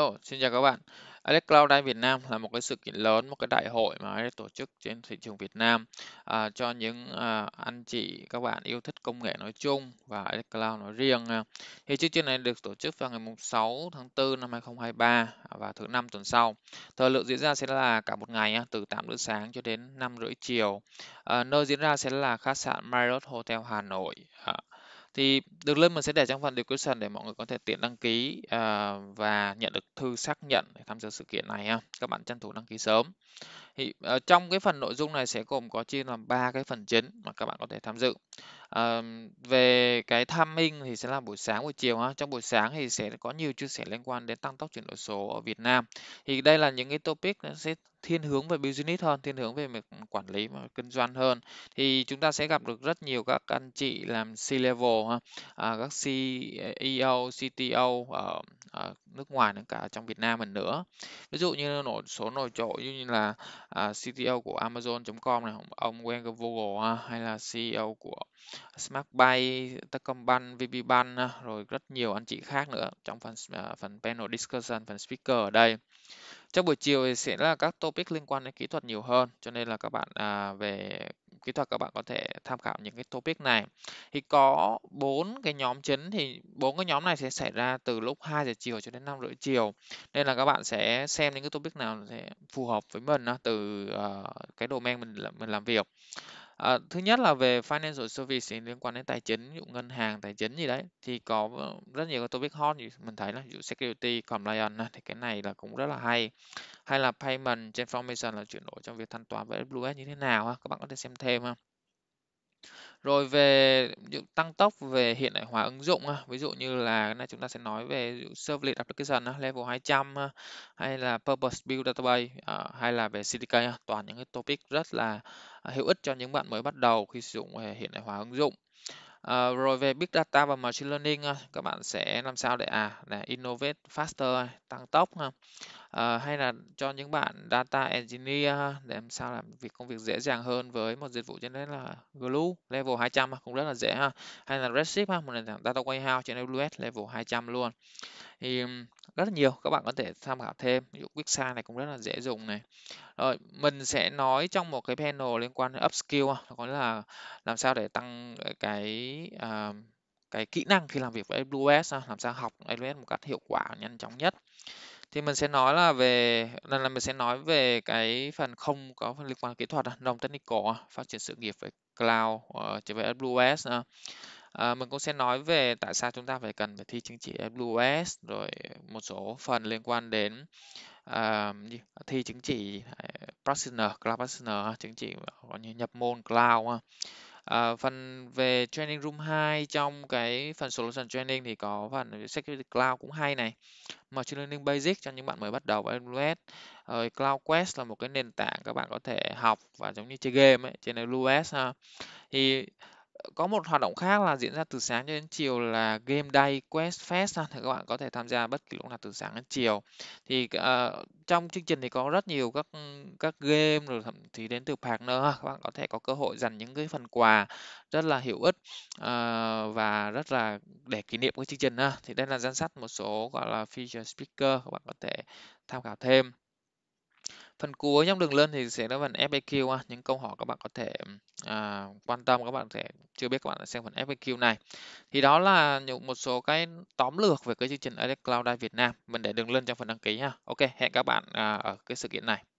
Hello, xin chào các bạn. Alex Cloud Day Việt Nam là một cái sự kiện lớn, một cái đại hội mà Alex tổ chức trên thị trường Việt Nam à, cho những à, anh chị, các bạn yêu thích công nghệ nói chung và Alex Cloud nói riêng. Thì chương trình này được tổ chức vào ngày 6 tháng 4 năm 2023 và thứ năm tuần sau. Thời lượng diễn ra sẽ là cả một ngày từ 8 giờ sáng cho đến 5 rưỡi chiều. À, nơi diễn ra sẽ là khách sạn Marriott Hotel Hà Nội. À, thì đường link mình sẽ để trong phần description để mọi người có thể tiện đăng ký uh, và nhận được thư xác nhận để tham gia sự kiện này ha các bạn tranh thủ đăng ký sớm thì uh, trong cái phần nội dung này sẽ gồm có chia làm ba cái phần chính mà các bạn có thể tham dự Ờ, về cái tham minh thì sẽ là buổi sáng, buổi chiều ha. Trong buổi sáng thì sẽ có nhiều chia sẻ liên quan đến tăng tốc chuyển đổi số ở Việt Nam. Thì đây là những cái topic nó sẽ thiên hướng về business hơn, thiên hướng về việc quản lý và kinh doanh hơn. Thì chúng ta sẽ gặp được rất nhiều các anh chị làm C-level ha, à, các CEO, CTO ở, ờ, ở ờ, nước ngoài nữa cả trong Việt Nam mình nữa ví dụ như một số nổi trội như là à, CTO của Amazon.com này ông quen Google hay là CEO của Smartbay, Techcombank, VPBank rồi rất nhiều anh chị khác nữa trong phần à, phần panel discussion phần speaker ở đây trong buổi chiều thì sẽ là các topic liên quan đến kỹ thuật nhiều hơn, cho nên là các bạn à, về kỹ thuật các bạn có thể tham khảo những cái topic này. Thì có bốn cái nhóm chính thì bốn cái nhóm này sẽ xảy ra từ lúc 2 giờ chiều cho đến 5 rưỡi chiều. Nên là các bạn sẽ xem những cái topic nào sẽ phù hợp với mình từ uh, cái domain mình mình làm việc. À, thứ nhất là về financial service liên quan đến tài chính, ví dụ ngân hàng, tài chính gì đấy thì có ờ, rất nhiều cái topic hot như mình thấy là ví dụ security, compliance này, thì cái này là cũng rất là hay. Hay là payment transformation là chuyển đổi trong việc thanh toán với AWS như thế nào ha, các bạn có thể xem thêm ha rồi về tăng tốc về hiện đại hóa ứng dụng ví dụ như là này chúng ta sẽ nói về serverless application level 200 hay là purpose build database à, hay là về CDK toàn những cái topic rất là à, hữu ích cho những bạn mới bắt đầu khi sử dụng về hiện đại hóa ứng dụng À, rồi về Big Data và Machine Learning ờ, các bạn sẽ làm sao để à là innovate faster tăng tốc ha ờ. hay là cho những bạn data engineer để làm sao làm việc công việc dễ dàng hơn với một dịch vụ trên đấy là Glue level 200 à, cũng rất là dễ ha hay là Redshift ha một nền tảng data warehouse trên AWS level 200 luôn thì rất là nhiều các bạn có thể tham khảo thêm ví dụ Quicksand này cũng rất là dễ dùng này rồi mình sẽ nói trong một cái panel liên quan đến upskill có là làm sao để tăng cái uh, cái kỹ năng khi làm việc với AWS làm sao học AWS một cách hiệu quả nhanh chóng nhất thì mình sẽ nói là về lần này mình sẽ nói về cái phần không có phần liên quan kỹ thuật non technical phát triển sự nghiệp về cloud trở về AWS à, mình cũng sẽ nói về tại sao chúng ta phải cần phải thi chứng chỉ AWS rồi một số phần liên quan đến uh, thi chứng chỉ ờ, practitioner cloud practitioner chứng chỉ như nhập môn cloud uh, phần về training room 2 trong cái phần solution training thì có phần security cloud cũng hay này machine learning basic cho những bạn mới bắt đầu với AWS rồi cloud quest là một cái nền tảng các bạn có thể học và giống như chơi game ấy, trên AWS ha thì có một hoạt động khác là diễn ra từ sáng cho đến chiều là game day quest fest ha. thì các bạn có thể tham gia bất kỳ lúc nào từ sáng đến chiều thì uh, trong chương trình thì có rất nhiều các các game rồi thậm chí đến từ partner ha. các bạn có thể có cơ hội dành những cái phần quà rất là hữu ích uh, và rất là để kỷ niệm cái chương trình ha. thì đây là danh sách một số gọi là feature speaker các bạn có thể tham khảo thêm phần cuối trong đường lên thì sẽ là phần FAQ những câu hỏi các bạn có thể à, quan tâm các bạn có thể chưa biết các bạn xem phần FAQ này thì đó là những một số cái tóm lược về cái chương trình AdCloud Cloud Việt Nam mình để đường lên trong phần đăng ký ha ok hẹn các bạn à, ở cái sự kiện này